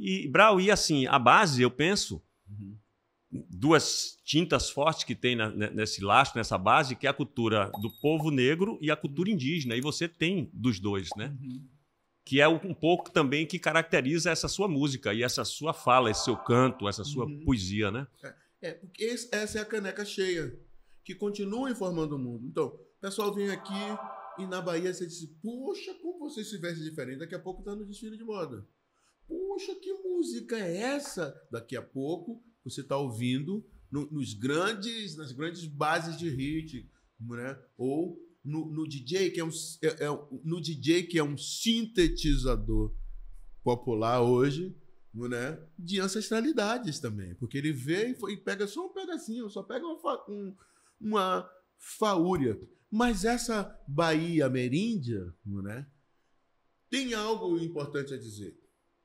E Brau, e assim, a base, eu penso, uhum. duas tintas fortes que tem na, né, nesse laço, nessa base, que é a cultura do povo negro e a cultura indígena. E você tem dos dois, né? Uhum. Que é um pouco também que caracteriza essa sua música e essa sua fala, esse seu canto, essa sua uhum. poesia, né? É, é porque essa é a caneca cheia, que continua informando o mundo. Então, o pessoal vem aqui e na Bahia você diz, puxa, como você veste diferente, daqui a pouco está no desfile de moda. Poxa, que música é essa? Daqui a pouco você está ouvindo no, nos grandes, nas grandes bases de hit, né? Ou no, no DJ que é um é, é, no DJ que é um sintetizador popular hoje, né? De ancestralidades também, porque ele vê e, foi, e pega só um pedacinho, só pega uma, um, uma faúria. Mas essa Bahia Meríndia, né? Tem algo importante a dizer.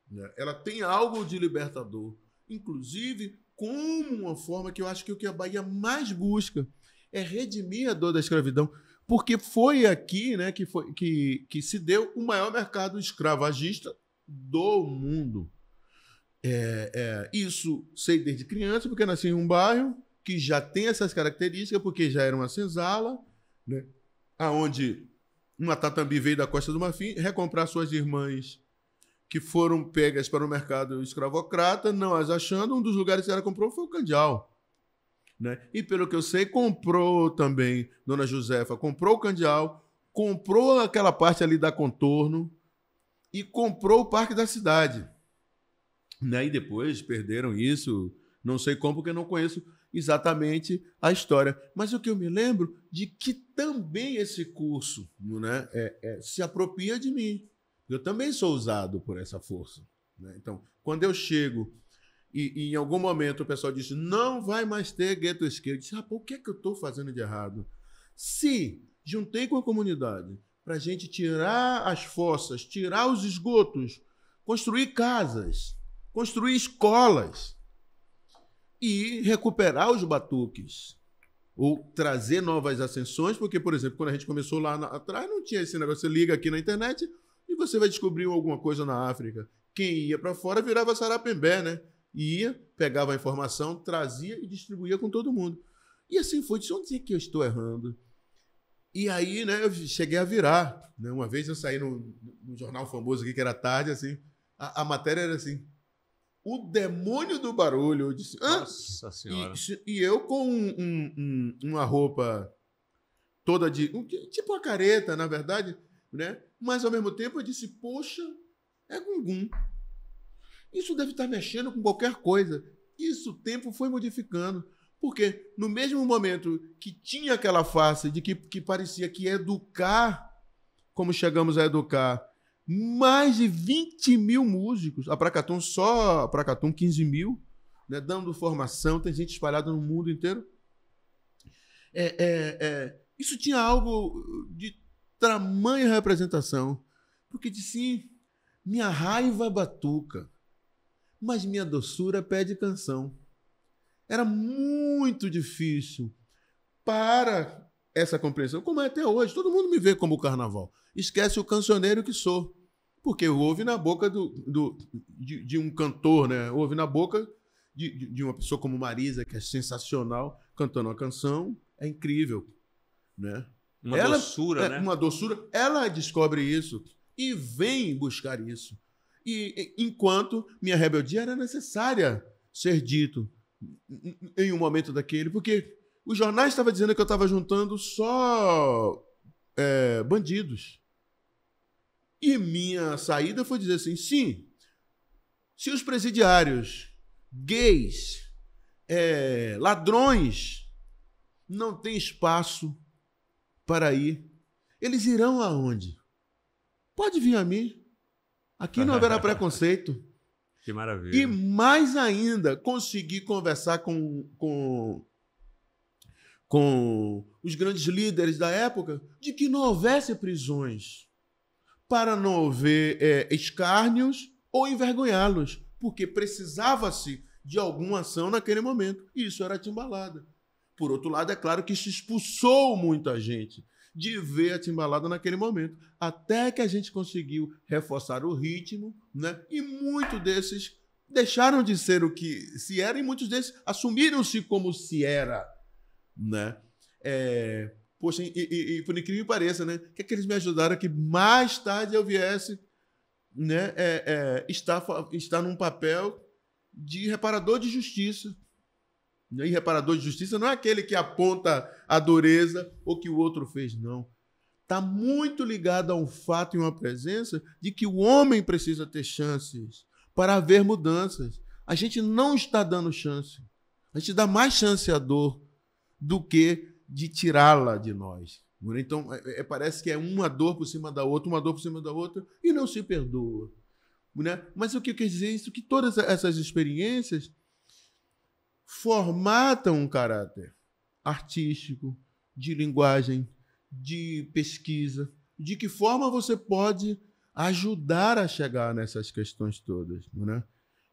Né? Ela tem algo de libertador, inclusive como uma forma que eu acho que o que a Bahia mais busca é redimir a dor da escravidão, porque foi aqui né, que, foi, que, que se deu o maior mercado escravagista do mundo. É, é, isso sei desde criança, porque nasci em um bairro que já tem essas características, porque já era uma senzala, né? aonde uma tatambi veio da Costa do Marfim recomprar suas irmãs que foram pegas para o mercado escravocrata, não as achando, um dos lugares que ela comprou foi o Candial. Né? E pelo que eu sei, comprou também, Dona Josefa, comprou o Candial, comprou aquela parte ali da Contorno e comprou o Parque da Cidade. Né? E depois perderam isso, não sei como, porque não conheço exatamente a história. Mas o que eu me lembro de que também esse curso né, é, é, se apropria de mim. Eu também sou usado por essa força. Né? Então, quando eu chego e, e, em algum momento o pessoal diz não vai mais ter gueto esquerdo, eu disse, rapaz, o que é que eu estou fazendo de errado? Se juntei com a comunidade para a gente tirar as fossas, tirar os esgotos, construir casas, construir escolas e recuperar os batuques ou trazer novas ascensões, porque, por exemplo, quando a gente começou lá atrás, não tinha esse negócio. Você liga aqui na internet, e você vai descobrir alguma coisa na África. Quem ia para fora virava sarapembé, né? Ia, pegava a informação, trazia e distribuía com todo mundo. E assim foi, disse, onde é que eu estou errando? E aí, né, eu cheguei a virar. Né? Uma vez eu saí no, no jornal famoso aqui, que era tarde, assim, a, a matéria era assim, o demônio do barulho. Eu disse, Hã? Nossa Senhora. E, e eu com um, um, uma roupa toda de. tipo uma careta, na verdade né? Mas ao mesmo tempo eu disse, poxa, é gungum. Isso deve estar mexendo com qualquer coisa. Isso o tempo foi modificando. Porque no mesmo momento que tinha aquela face de que, que parecia que educar, como chegamos a educar, mais de 20 mil músicos, a Pracatum só, a Pracatum 15 mil, né, dando formação, tem gente espalhada no mundo inteiro. É, é, é, isso tinha algo de tamanha representação, porque disse: minha raiva batuca, mas minha doçura pede canção. Era muito difícil para essa compreensão, como é até hoje. Todo mundo me vê como o carnaval. Esquece o cancioneiro que sou. Porque ouve na boca do, do de, de, um cantor, né? Ouve na boca de, de, de, uma pessoa como Marisa, que é sensacional, cantando uma canção. É incrível, né? Uma ela, doçura, é, né? Uma doçura. Ela descobre isso e vem buscar isso. E enquanto minha rebeldia era necessária ser dito em um momento daquele, porque os jornais estavam dizendo que eu estava juntando só é, bandidos. E minha saída foi dizer assim: sim, se os presidiários, gays, é, ladrões, não têm espaço para ir. Eles irão aonde? Pode vir a mim. Aqui não haverá preconceito. Que maravilha. E mais ainda, consegui conversar com, com, com os grandes líderes da época de que não houvesse prisões para não haver é, escárnios ou envergonhá-los, porque precisava-se de alguma ação naquele momento. E isso era timbalada. Por outro lado, é claro que isso expulsou muita gente de ver a timbalada naquele momento, até que a gente conseguiu reforçar o ritmo, né? E muitos desses deixaram de ser o que se era e muitos desses assumiram-se como se era, né? É, poxa, e, e, e, por incrível que pareça, né? Que, é que eles me ajudaram que mais tarde eu viesse, né? É, é, estar, estar num papel de reparador de justiça, né? E reparador de justiça não é aquele que aponta a dureza ou que o outro fez, não. Está muito ligado a um fato e uma presença de que o homem precisa ter chances para haver mudanças. A gente não está dando chance. A gente dá mais chance à dor do que de tirá-la de nós. Então, é, é parece que é uma dor por cima da outra, uma dor por cima da outra, e não se perdoa. Né? Mas o que eu quero dizer é isso, que todas essas experiências formatam um caráter artístico, de linguagem, de pesquisa. De que forma você pode ajudar a chegar nessas questões todas, né?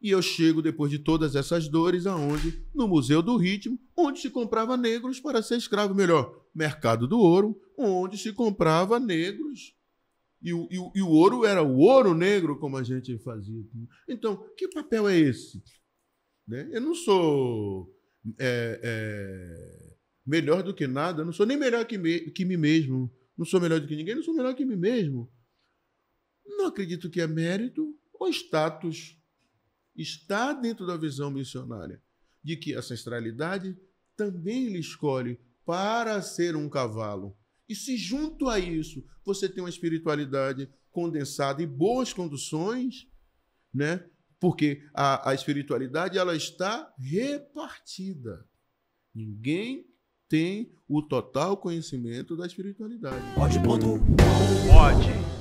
E eu chego depois de todas essas dores aonde no Museu do Ritmo, onde se comprava negros para ser escravo, melhor, Mercado do Ouro, onde se comprava negros e o, e o, e o ouro era o ouro negro como a gente fazia. Então, que papel é esse? Né? Eu não sou é, é, melhor do que nada, não sou nem melhor que, me, que mim mesmo, não sou melhor do que ninguém, não sou melhor que mim mesmo. Não acredito que é mérito ou status. Está dentro da visão missionária de que a ancestralidade também lhe escolhe para ser um cavalo. E se junto a isso você tem uma espiritualidade condensada e boas conduções, né? Porque a, a espiritualidade ela está repartida. Ninguém tem o total conhecimento da espiritualidade. Pode, ponto. Pode.